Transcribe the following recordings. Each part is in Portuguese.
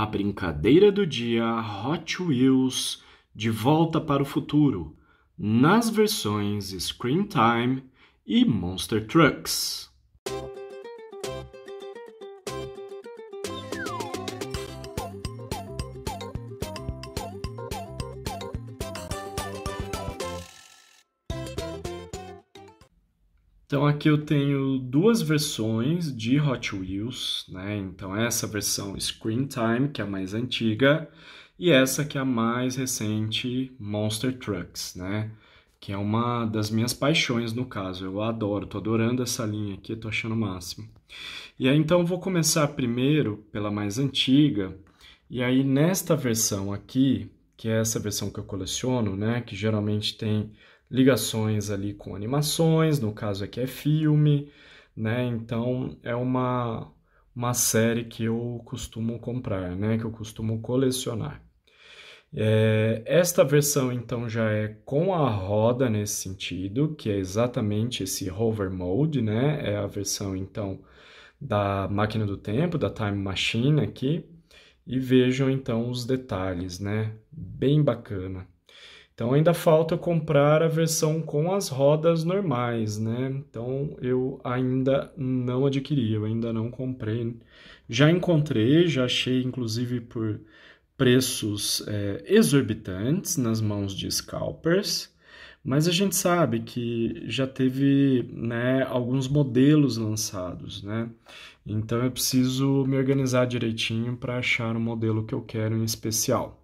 A brincadeira do dia Hot Wheels de volta para o futuro nas versões Screen Time e Monster Trucks. Então aqui eu tenho duas versões de Hot Wheels, né? Então essa versão Screen Time, que é a mais antiga, e essa que é a mais recente Monster Trucks, né? Que é uma das minhas paixões no caso. Eu adoro, tô adorando essa linha aqui, tô achando o máximo. E aí então vou começar primeiro pela mais antiga. E aí nesta versão aqui, que é essa versão que eu coleciono, né, que geralmente tem ligações ali com animações, no caso aqui é filme, né? Então é uma, uma série que eu costumo comprar, né? Que eu costumo colecionar. É, esta versão então já é com a roda nesse sentido, que é exatamente esse hover mode, né? É a versão então da máquina do tempo, da Time Machine aqui. E vejam então os detalhes, né? Bem bacana. Então ainda falta comprar a versão com as rodas normais, né? Então eu ainda não adquiri, eu ainda não comprei. Já encontrei, já achei inclusive por preços é, exorbitantes nas mãos de scalpers, mas a gente sabe que já teve né, alguns modelos lançados, né? Então eu preciso me organizar direitinho para achar o um modelo que eu quero em especial.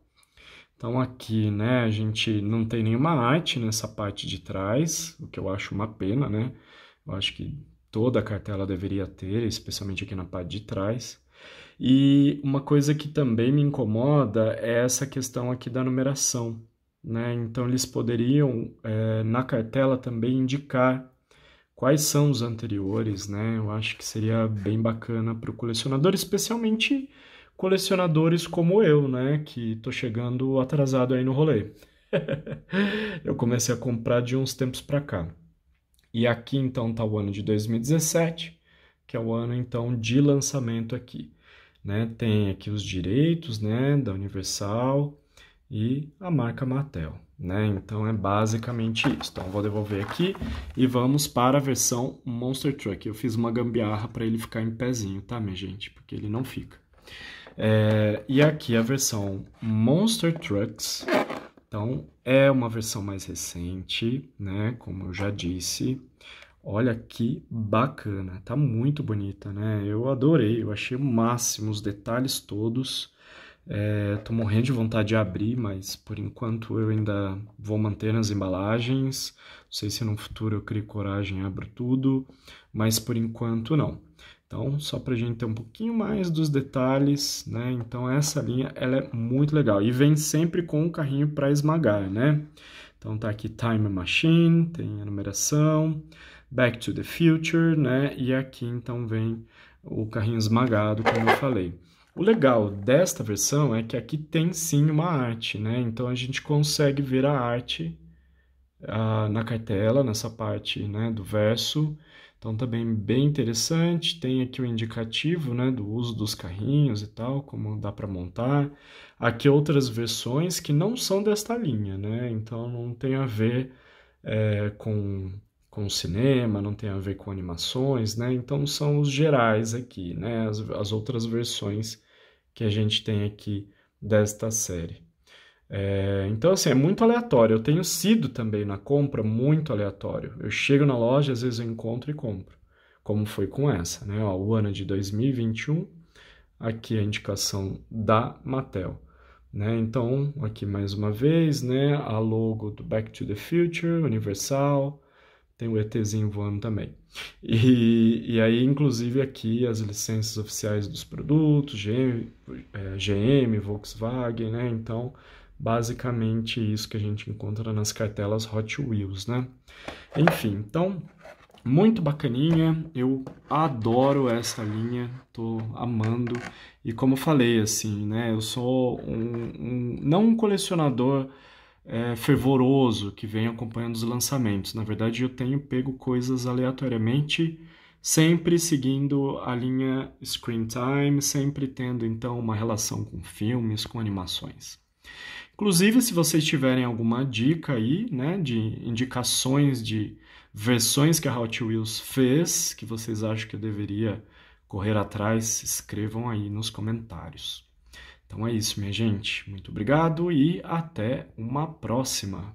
Então aqui, né, a gente não tem nenhuma arte nessa parte de trás, o que eu acho uma pena, né? Eu acho que toda a cartela deveria ter, especialmente aqui na parte de trás. E uma coisa que também me incomoda é essa questão aqui da numeração. Né? Então, eles poderiam, é, na cartela, também indicar quais são os anteriores. Né? Eu acho que seria bem bacana para o colecionador, especialmente colecionadores como eu, né? Que tô chegando atrasado aí no rolê. eu comecei a comprar de uns tempos para cá. E aqui então tá o ano de 2017, que é o ano então de lançamento aqui. Né? Tem aqui os direitos né? da Universal e a marca Mattel. Né? Então é basicamente isso. Então vou devolver aqui e vamos para a versão Monster Truck. Eu fiz uma gambiarra para ele ficar em pezinho, tá, minha gente? Porque ele não fica. É, e aqui a versão Monster Trucks. Então, é uma versão mais recente, né? Como eu já disse. Olha que bacana, tá muito bonita, né? Eu adorei, eu achei o máximo, os detalhes todos. É, tô morrendo de vontade de abrir, mas por enquanto eu ainda vou manter as embalagens. Não sei se no futuro eu crio coragem e abro tudo, mas por enquanto não. Então, só para a gente ter um pouquinho mais dos detalhes, né? Então, essa linha ela é muito legal e vem sempre com o carrinho para esmagar, né? Então, tá aqui Time Machine, tem a numeração, Back to the Future, né? E aqui, então, vem o carrinho esmagado, como eu falei. O legal desta versão é que aqui tem sim uma arte, né? Então, a gente consegue ver a arte ah, na cartela, nessa parte né, do verso, então, também tá bem interessante. Tem aqui o um indicativo né, do uso dos carrinhos e tal, como dá para montar. Aqui outras versões que não são desta linha, né? Então, não tem a ver é, com, com cinema, não tem a ver com animações, né? Então, são os gerais aqui, né? As, as outras versões que a gente tem aqui desta série. É, então, assim, é muito aleatório. Eu tenho sido também na compra muito aleatório. Eu chego na loja, às vezes eu encontro e compro, como foi com essa, né? Ó, o ano de 2021, aqui a indicação da Mattel. Né? Então, aqui mais uma vez, né? a logo do Back to the Future, Universal, tem o ETzinho voando também. E, e aí, inclusive, aqui as licenças oficiais dos produtos, GM, é, GM Volkswagen, né? Então, basicamente isso que a gente encontra nas cartelas Hot Wheels, né? Enfim, então muito bacaninha, eu adoro essa linha, tô amando. E como falei, assim, né? Eu sou um, um não um colecionador é, fervoroso que vem acompanhando os lançamentos. Na verdade, eu tenho pego coisas aleatoriamente, sempre seguindo a linha screen time, sempre tendo então uma relação com filmes, com animações. Inclusive, se vocês tiverem alguma dica aí, né, de indicações de versões que a Hot Wheels fez, que vocês acham que eu deveria correr atrás, escrevam aí nos comentários. Então é isso, minha gente. Muito obrigado e até uma próxima.